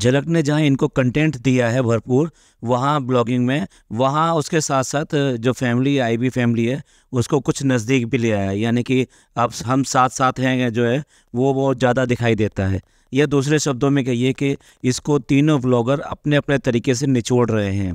झलक ने जहाँ इनको कंटेंट दिया है भरपूर वहाँ ब्लॉगिंग में वहाँ उसके साथ साथ जो फैमिली आई भी फैमिली है उसको कुछ नज़दीक भी ले आया यानी कि अब हम साथ साथ हैं जो है वो बहुत ज़्यादा दिखाई देता है या दूसरे शब्दों में कहिए कि इसको तीनों ब्लॉगर अपने अपने तरीके से निचोड़ रहे हैं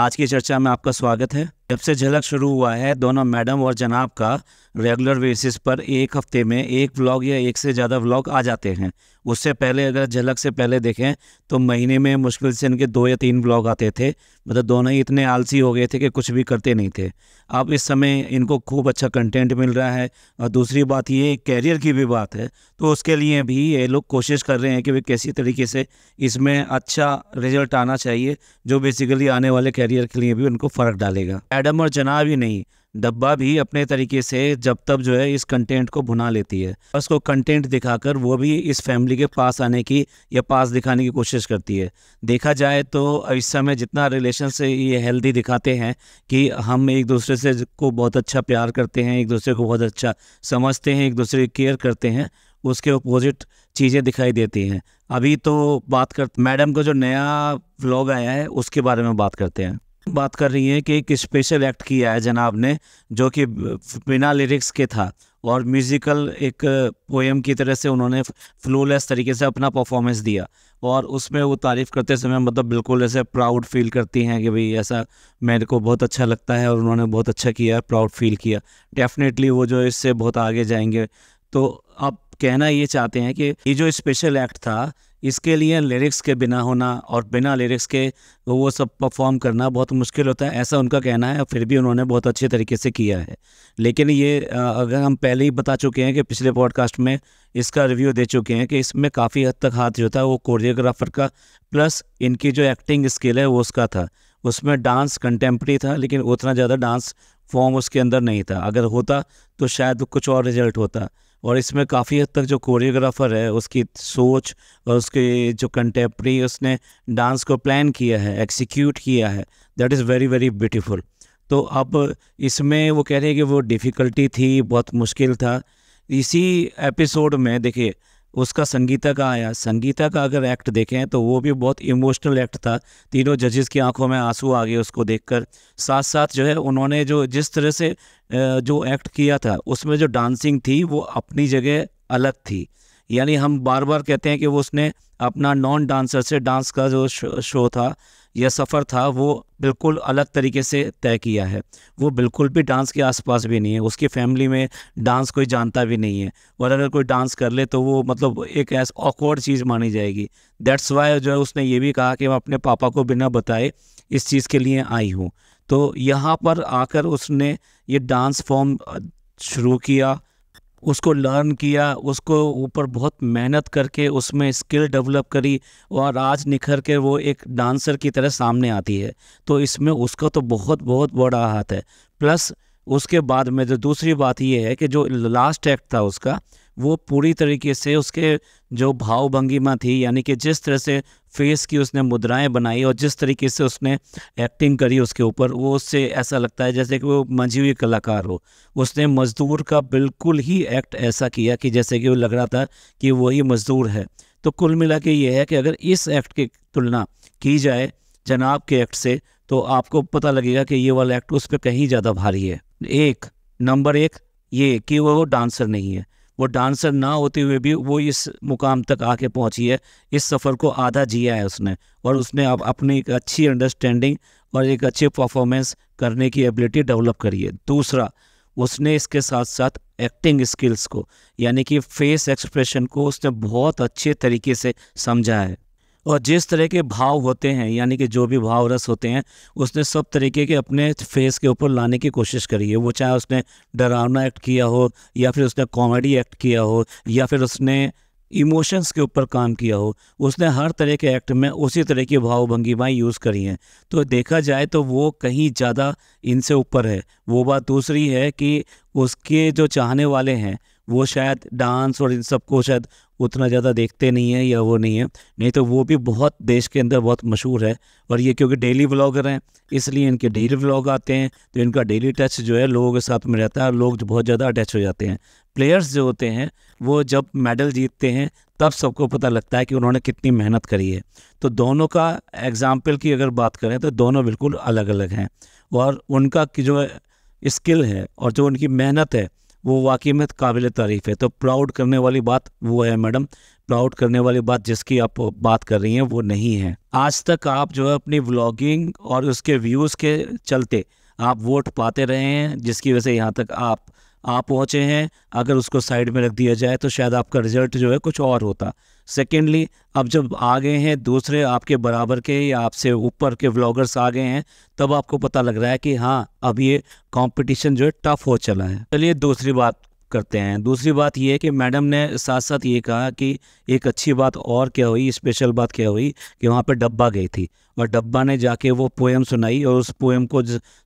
आज की चर्चा में आपका स्वागत है जब से झलक शुरू हुआ है दोनों मैडम और जनाब का रेगुलर बेसिस पर एक हफ्ते में एक व्लॉग या एक से ज़्यादा व्लॉग आ जाते हैं उससे पहले अगर झलक से पहले देखें तो महीने में मुश्किल से इनके दो या तीन व्लॉग आते थे मतलब दोनों ही इतने आलसी हो गए थे कि कुछ भी करते नहीं थे अब इस समय इनको खूब अच्छा कंटेंट मिल रहा है और दूसरी बात ये कैरियर की भी बात है तो उसके लिए भी ये लोग कोशिश कर रहे हैं कि वे कैसी तरीके से इसमें अच्छा रिजल्ट आना चाहिए जो बेसिकली आने वाले कैरियर के लिए भी उनको फ़र्क डालेगा एडम और जनाब ही नहीं डब्बा भी अपने तरीके से जब तब जो है इस कंटेंट को भुना लेती है उसको कंटेंट दिखाकर वो भी इस फैमिली के पास आने की या पास दिखाने की कोशिश करती है देखा जाए तो इस समय जितना रिलेशन से ये हेल्दी दिखाते हैं कि हम एक दूसरे से को बहुत अच्छा प्यार करते हैं एक दूसरे को बहुत अच्छा समझते हैं एक दूसरे की केयर करते हैं उसके अपोजिट चीज़ें दिखाई देती हैं अभी तो बात कर मैडम का जो नया व्लॉग आया है उसके बारे में बात करते हैं बात कर रही हैं कि एक स्पेशल एक्ट किया है जनाब ने जो कि बिना लिरिक्स के था और म्यूज़िकल एक पोएम की तरह से उन्होंने फ्लोलेस तरीके से अपना परफॉर्मेंस दिया और उसमें वो तारीफ़ करते समय मतलब बिल्कुल ऐसे प्राउड फील करती हैं कि भाई ऐसा मेरे को बहुत अच्छा लगता है और उन्होंने बहुत अच्छा किया प्राउड फील किया डेफिनेटली वो जो इससे बहुत आगे जाएंगे तो आप कहना ये चाहते हैं कि ये जो स्पेशल एक्ट था इसके लिए लिरिक्स के बिना होना और बिना लिरिक्स के वो सब परफॉर्म करना बहुत मुश्किल होता है ऐसा उनका कहना है फिर भी उन्होंने बहुत अच्छे तरीके से किया है लेकिन ये अगर हम पहले ही बता चुके हैं कि पिछले पॉडकास्ट में इसका रिव्यू दे चुके हैं कि इसमें काफ़ी हद तक हाथ जो था वो कोरियोग्राफर का प्लस इनकी जो एक्टिंग स्किल है वो उसका था उसमें डांस कंटेम्प्रेरी था लेकिन उतना ज़्यादा डांस फॉर्म उसके अंदर नहीं था अगर होता तो शायद कुछ और रिजल्ट होता और इसमें काफ़ी हद तक जो कोरियोग्राफर है उसकी सोच और उसके जो कंटेम्प्रेरी उसने डांस को प्लान किया है एक्सिक्यूट किया है that is very very beautiful तो अब इसमें वो कह रहे हैं कि वो डिफ़िकल्टी थी बहुत मुश्किल था इसी एपिसोड में देखिए उसका संगीता का आया संगीता का अगर एक्ट देखें तो वो भी बहुत इमोशनल एक्ट था तीनों जजेस की आंखों में आंसू आ गए उसको देखकर साथ साथ जो है उन्होंने जो जिस तरह से जो एक्ट किया था उसमें जो डांसिंग थी वो अपनी जगह अलग थी यानी हम बार बार कहते हैं कि वो उसने अपना नॉन डांसर से डांस का जो शो था यह सफ़र था वो बिल्कुल अलग तरीके से तय किया है वो बिल्कुल भी डांस के आसपास भी नहीं है उसकी फैमिली में डांस कोई जानता भी नहीं है और अगर कोई डांस कर ले तो वो मतलब एक ऐसा ऑकवर्ड चीज़ मानी जाएगी दैट्स वाई जो है उसने ये भी कहा कि मैं अपने पापा को बिना बताए इस चीज़ के लिए आई हूँ तो यहाँ पर आकर उसने ये डांस फॉर्म शुरू किया उसको लर्न किया उसको ऊपर बहुत मेहनत करके उसमें स्किल डेवलप करी और आज निखर के वो एक डांसर की तरह सामने आती है तो इसमें उसका तो बहुत बहुत बड़ा हाथ है प्लस उसके बाद में जो दूसरी बात ये है कि जो लास्ट एक्ट था उसका वो पूरी तरीके से उसके जो भाव भंगिमा थी यानी कि जिस तरह से फेस की उसने मुद्राएं बनाई और जिस तरीके से उसने एक्टिंग करी उसके ऊपर वो उससे ऐसा लगता है जैसे कि वो मंझी हुई कलाकार हो उसने मज़दूर का बिल्कुल ही एक्ट ऐसा किया कि जैसे कि वो लग रहा था कि वही मज़दूर है तो कुल मिला के ये है कि अगर इस एक्ट की तुलना की जाए जनाब के एक्ट से तो आपको पता लगेगा कि ये वाला एक्ट उस पर कहीं ज़्यादा भारी है एक नंबर एक ये कि वो डांसर नहीं है वो डांसर ना होते हुए भी वो इस मुकाम तक आके पहुंची है इस सफ़र को आधा जिया है उसने और उसने अब अपनी एक अच्छी अंडरस्टैंडिंग और एक अच्छी परफॉर्मेंस करने की एबिलिटी डेवलप करी है दूसरा उसने इसके साथ साथ एक्टिंग स्किल्स को यानी कि फेस एक्सप्रेशन को उसने बहुत अच्छे तरीके से समझा है और जिस तरह के भाव होते हैं यानी कि जो भी भाव रस होते हैं उसने सब तरीके के अपने फेस के ऊपर लाने की कोशिश करी है वो चाहे उसने डरावना एक्ट किया हो या फिर उसने कॉमेडी एक्ट किया हो या फिर उसने इमोशंस के ऊपर काम किया हो उसने हर तरह के एक्ट में उसी तरह की भाव भंगिमाएँ यूज़ करी हैं तो देखा जाए तो वो कहीं ज़्यादा इनसे ऊपर है वो बात दूसरी है कि उसके जो चाहने वाले हैं वो शायद डांस और इन सबको शायद उतना ज़्यादा देखते नहीं है या वो नहीं है नहीं तो वो भी बहुत देश के अंदर बहुत मशहूर है और ये क्योंकि डेली ब्लॉगर हैं इसलिए इनके डेली ब्लॉग आते हैं तो इनका डेली टच जो है लोगों के साथ में रहता है लोग बहुत ज़्यादा अटैच हो जाते हैं प्लेयर्स जो होते हैं वो जब मेडल जीतते हैं तब सबको पता लगता है कि उन्होंने कितनी मेहनत करी है तो दोनों का एग्ज़ाम्पल की अगर बात करें तो दोनों बिल्कुल अलग अलग हैं और उनका जो स्किल है और जो उनकी मेहनत है वो वाकई में काबिल तारीफ़ है तो प्राउड करने वाली बात वो है मैडम प्राउड करने वाली बात जिसकी आप बात कर रही हैं वो नहीं है आज तक आप जो है अपनी व्लॉगिंग और उसके व्यूज़ के चलते आप वोट पाते रहे हैं जिसकी वजह से यहाँ तक आप आप पहुँचे हैं अगर उसको साइड में रख दिया जाए तो शायद आपका रिजल्ट जो है कुछ और होता सेकेंडली अब जब आ गए हैं दूसरे आपके बराबर के या आपसे ऊपर के व्लॉगर्स आ गए हैं तब आपको पता लग रहा है कि हाँ अब ये कंपटीशन जो है टफ हो चला है चलिए दूसरी बात करते हैं दूसरी बात यह है कि मैडम ने साथ साथ ये कहा कि एक अच्छी बात और क्या हुई स्पेशल बात क्या हुई कि वहाँ पर डब्बा गई थी और डब्बा ने जाके वो पोएम सुनाई और उस पोएम को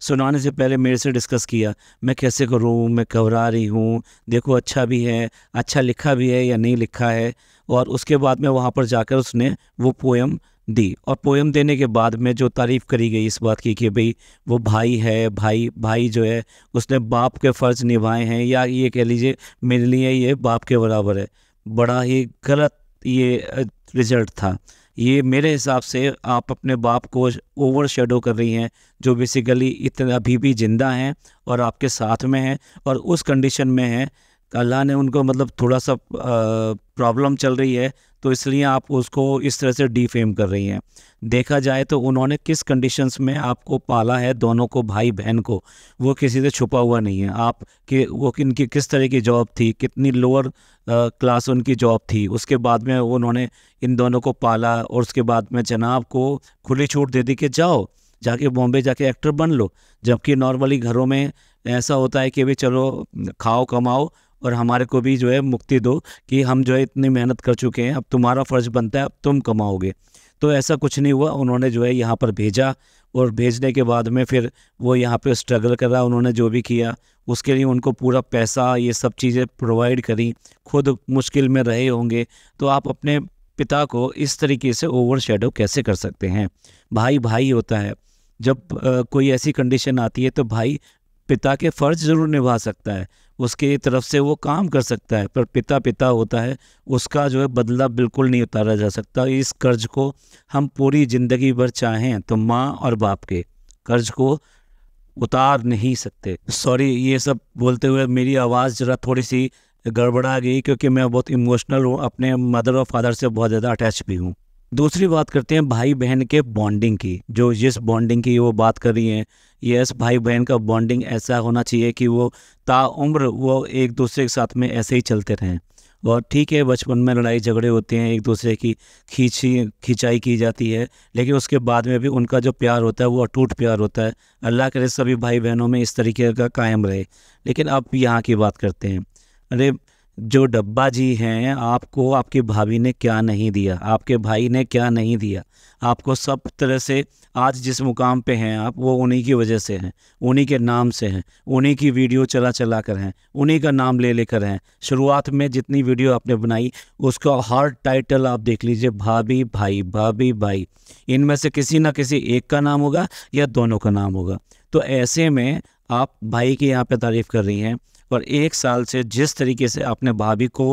सुनाने से पहले मेरे से डिस्कस किया मैं कैसे करूँ मैं घबरा रही हूँ देखो अच्छा भी है अच्छा लिखा भी है या नहीं लिखा है और उसके बाद में वहाँ पर जाकर उसने वो पोएम दी और पोएम देने के बाद में जो तारीफ़ करी गई इस बात की कि भाई वो भाई है भाई भाई जो है उसने बाप के फ़र्ज़ निभाए हैं या ये कह लीजिए मेरे लिए ये बाप के बराबर है बड़ा ही गलत ये रिजल्ट था ये मेरे हिसाब से आप अपने बाप को ओवर शेडो कर रही हैं जो बेसिकली इतना अभी भी ज़िंदा हैं और आपके साथ में हैं और उस कंडीशन में हैं अल्लाह ने उनको मतलब थोड़ा सा प्रॉब्लम चल रही है तो इसलिए आप उसको इस तरह से डीफेम कर रही हैं देखा जाए तो उन्होंने किस कंडीशंस में आपको पाला है दोनों को भाई बहन को वो किसी से छुपा हुआ नहीं है आप कि वो इनकी किस तरह की जॉब थी कितनी लोअर क्लास उनकी जॉब थी उसके बाद में उन्होंने इन दोनों को पाला और उसके बाद में जनाब को खुली छूट दे दी कि जाओ जाके बॉम्बे जाके एक्टर बन लो जबकि नॉर्मली घरों में ऐसा होता है कि भाई चलो खाओ कमाओ और हमारे को भी जो है मुक्ति दो कि हम जो है इतनी मेहनत कर चुके हैं अब तुम्हारा फ़र्ज़ बनता है अब तुम कमाओगे तो ऐसा कुछ नहीं हुआ उन्होंने जो है यहाँ पर भेजा और भेजने के बाद में फिर वो यहाँ पे स्ट्रगल कर रहा उन्होंने जो भी किया उसके लिए उनको पूरा पैसा ये सब चीज़ें प्रोवाइड करी खुद मुश्किल में रहे होंगे तो आप अपने पिता को इस तरीके से ओवर शेडो कैसे कर सकते हैं भाई भाई होता है जब आ, कोई ऐसी कंडीशन आती है तो भाई पिता के फ़र्ज ज़रूर निभा सकता है उसके तरफ से वो काम कर सकता है पर पिता पिता होता है उसका जो है बदला बिल्कुल नहीं उतारा जा सकता इस कर्ज को हम पूरी ज़िंदगी भर चाहें तो माँ और बाप के कर्ज को उतार नहीं सकते सॉरी ये सब बोलते हुए मेरी आवाज़ ज़रा थोड़ी सी गड़बड़ा गई क्योंकि मैं बहुत इमोशनल हूँ अपने मदर और फादर से बहुत ज़्यादा अटैच भी हूँ दूसरी बात करते हैं भाई बहन के बॉन्डिंग की जो जिस बॉन्डिंग की वो बात कर रही हैं यस भाई बहन का बॉन्डिंग ऐसा होना चाहिए कि वो ताउम्र वो एक दूसरे के साथ में ऐसे ही चलते रहें और ठीक है बचपन में लड़ाई झगड़े होते हैं एक दूसरे की खींची खिंचाई की जाती है लेकिन उसके बाद में भी उनका जो प्यार होता है वो अटूट प्यार होता है अल्लाह करे सभी भाई बहनों में इस तरीके का कायम रहे लेकिन अब यहाँ की बात करते हैं अरे जो डब्बा जी हैं आपको आपकी भाभी ने क्या नहीं दिया आपके भाई ने क्या नहीं दिया आपको सब तरह से आज जिस मुकाम पे हैं आप वो उन्हीं की वजह से हैं उन्हीं के नाम से हैं उन्हीं की वीडियो चला चला कर हैं उन्हीं का नाम ले लेकर हैं शुरुआत में जितनी वीडियो आपने बनाई उसका हर टाइटल आप देख लीजिए भाभी भाई भाभी भाई इनमें से किसी ना किसी एक का नाम होगा या दोनों का नाम होगा तो ऐसे में आप भाई की यहाँ पे तारीफ़ कर रही हैं पर एक साल से जिस तरीके से आपने भाभी को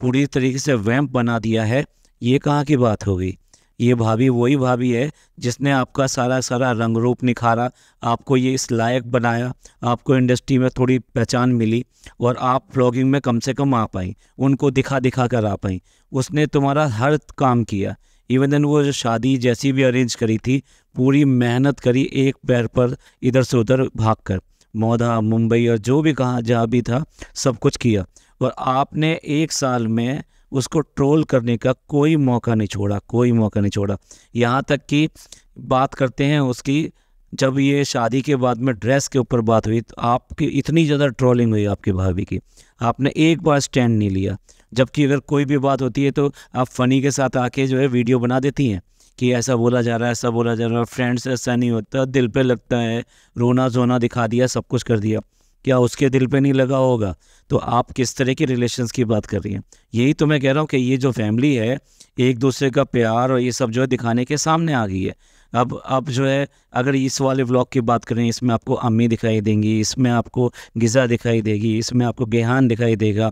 पूरी तरीके से वैम्प बना दिया है ये कहाँ की बात होगी ये भाभी वही भाभी है जिसने आपका सारा सारा रंग रूप निखारा आपको ये इस लायक बनाया आपको इंडस्ट्री में थोड़ी पहचान मिली और आप ब्लॉगिंग में कम से कम आ पाई उनको दिखा दिखा कर आ पाई उसने तुम्हारा हर काम किया इवन देन वो जो शादी जैसी भी अरेंज करी थी पूरी मेहनत करी एक पैर पर इधर से उधर भाग कर मौधा मुंबई और जो भी कहाँ जहाँ भी था सब कुछ किया और आपने एक साल में उसको ट्रोल करने का कोई मौका नहीं छोड़ा कोई मौका नहीं छोड़ा यहाँ तक कि बात करते हैं उसकी जब ये शादी के बाद में ड्रेस के ऊपर बात हुई तो आपकी इतनी ज़्यादा ट्रोलिंग हुई आपकी भाभी की आपने एक बार स्टैंड नहीं लिया जबकि अगर कोई भी बात होती है तो आप फ़नी के साथ आके जो है वीडियो बना देती हैं कि ऐसा बोला जा रहा है ऐसा बोला जा रहा है फ्रेंड्स ऐसा नहीं होता दिल पे लगता है रोना जोना दिखा दिया सब कुछ कर दिया क्या उसके दिल पे नहीं लगा होगा तो आप किस तरह के रिलेशंस की बात कर रही हैं यही तो मैं कह रहा हूँ कि ये जो फैमिली है एक दूसरे का प्यार और ये सब जो है दिखाने के सामने आ गई है अब आप जो है अगर इस वाले ब्लॉग की बात करें इसमें आपको अम्मी दिखाई देंगी इसमें आपको गज़ा दिखाई देगी इसमें आपको गेहान दिखाई देगा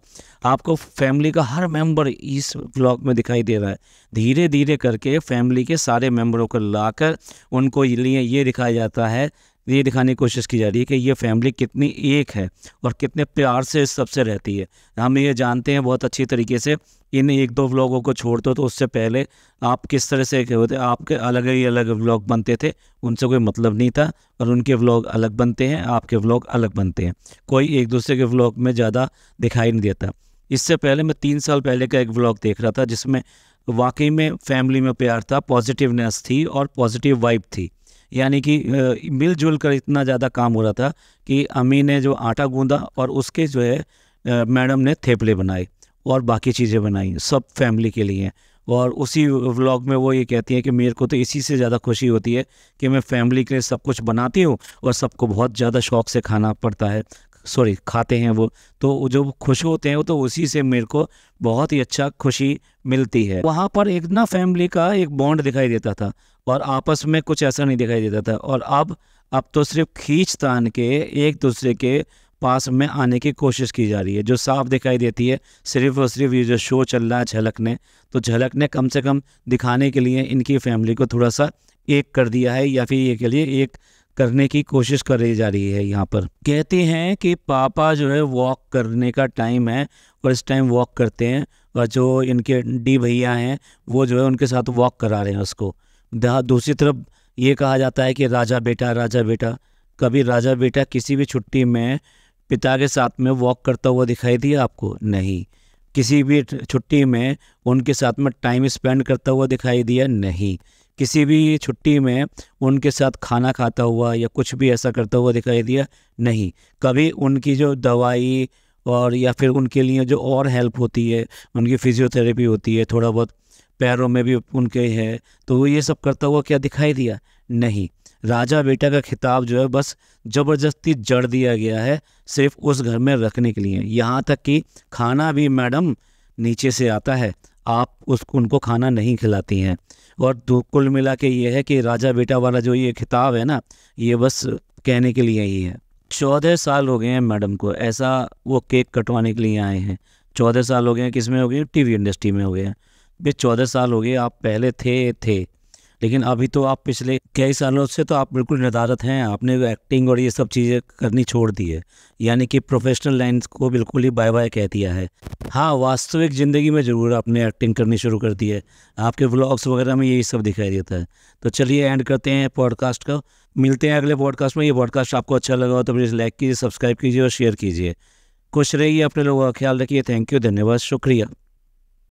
आपको फैमिली का हर मेंबर इस ब्लॉग में दिखाई दे रहा है धीरे धीरे करके फैमिली के सारे मेंबरों को लाकर उनको लिए ये दिखाया जाता है ये दिखाने की कोशिश की जा रही है कि ये फैमिली कितनी एक है और कितने प्यार से इस सबसे रहती है हम ये जानते हैं बहुत अच्छी तरीके से इन एक दो व्लॉगों को छोड़ दो तो उससे पहले आप किस तरह से होते आपके अलग ही अलग व्लॉग बनते थे उनसे कोई मतलब नहीं था और उनके व्लॉग अलग बनते हैं आपके व्लॉग अलग बनते हैं कोई एक दूसरे के व्लॉग में ज़्यादा दिखाई नहीं देता इससे पहले मैं तीन साल पहले का एक व्लॉग देख रहा था जिसमें वाकई में फैमिली में प्यार था पॉजिटिवनेस थी और पॉजिटिव वाइब थी यानी कि मिलजुल कर इतना ज़्यादा काम हो रहा था कि अम्मी ने जो आटा गूंदा और उसके जो है मैडम ने थेपले बनाए और बाकी चीज़ें बनाई सब फैमिली के लिए और उसी व्लॉग में वो ये कहती हैं कि मेरे को तो इसी से ज़्यादा खुशी होती है कि मैं फैमिली के लिए सब कुछ बनाती हूँ और सबको बहुत ज़्यादा शौक से खाना पड़ता है सॉरी खाते हैं वो तो जो खुश होते हैं वो तो उसी से मेरे को बहुत ही अच्छा खुशी मिलती है वहाँ पर एक ना फैमिली का एक बॉन्ड दिखाई देता था और आपस में कुछ ऐसा नहीं दिखाई देता था और अब अब तो सिर्फ खींच तान के एक दूसरे के पास में आने की कोशिश की जा रही है जो साफ दिखाई देती है सिर्फ और सिर्फ ये जो शो चल रहा है झलक ने तो झलक ने कम से कम दिखाने के लिए इनकी फैमिली को थोड़ा सा एक कर दिया है या फिर ये के लिए एक करने की कोशिश करी जा रही है यहाँ पर कहते हैं कि पापा जो है वॉक करने का टाइम है और इस टाइम वॉक करते हैं और जो इनके डी भैया हैं वो जो है उनके साथ वॉक करा रहे हैं उसको दूसरी तरफ ये कहा जाता है कि राजा बेटा राजा बेटा कभी राजा बेटा किसी भी छुट्टी में पिता के साथ में वॉक करता हुआ दिखाई दिया आपको नहीं किसी भी छुट्टी में उनके साथ में टाइम स्पेंड करता हुआ दिखाई दिया नहीं किसी भी छुट्टी में उनके साथ खाना खाता हुआ या कुछ भी ऐसा करता हुआ दिखाई दिया नहीं कभी उनकी जो दवाई और या फिर उनके लिए जो और हेल्प होती है उनकी फिजियोथेरेपी होती है थोड़ा बहुत पैरों में भी उनके है तो वो ये सब करता हुआ क्या दिखाई दिया नहीं राजा बेटा का खिताब जो है बस ज़बरदस्ती जड़ दिया गया है सिर्फ उस घर में रखने के लिए यहाँ तक कि खाना भी मैडम नीचे से आता है आप उसको उनको खाना नहीं खिलाती हैं और कुल मिला के ये है कि राजा बेटा वाला जो ये खिताब है ना ये बस कहने के लिए ही है चौदह साल हो गए हैं मैडम को ऐसा वो केक कटवाने के लिए आए हैं चौदह साल हो गए हैं किस में हो गए वी इंडस्ट्री में हो गए हैं भाई चौदह साल हो गए आप पहले थे थे लेकिन अभी तो आप पिछले कई सालों से तो आप बिल्कुल निर्धारित हैं आपने एक्टिंग और ये सब चीज़ें करनी छोड़ दी है यानी कि प्रोफेशनल लाइन को बिल्कुल ही बाय बाय कह दिया है हाँ वास्तविक ज़िंदगी में ज़रूर आपने एक्टिंग करनी शुरू कर दी है आपके व्लॉग्स वगैरह में यही सब दिखाई देता है तो चलिए एंड करते हैं पॉडकास्ट का मिलते हैं अगले पॉडकास्ट में ये पॉडकास्ट आपको अच्छा लगा हो तो प्लीज़ लाइक कीजिए सब्सक्राइब कीजिए और शेयर कीजिए खुश रहिए अपने लोगों का ख्याल रखिए थैंक यू धन्यवाद शुक्रिया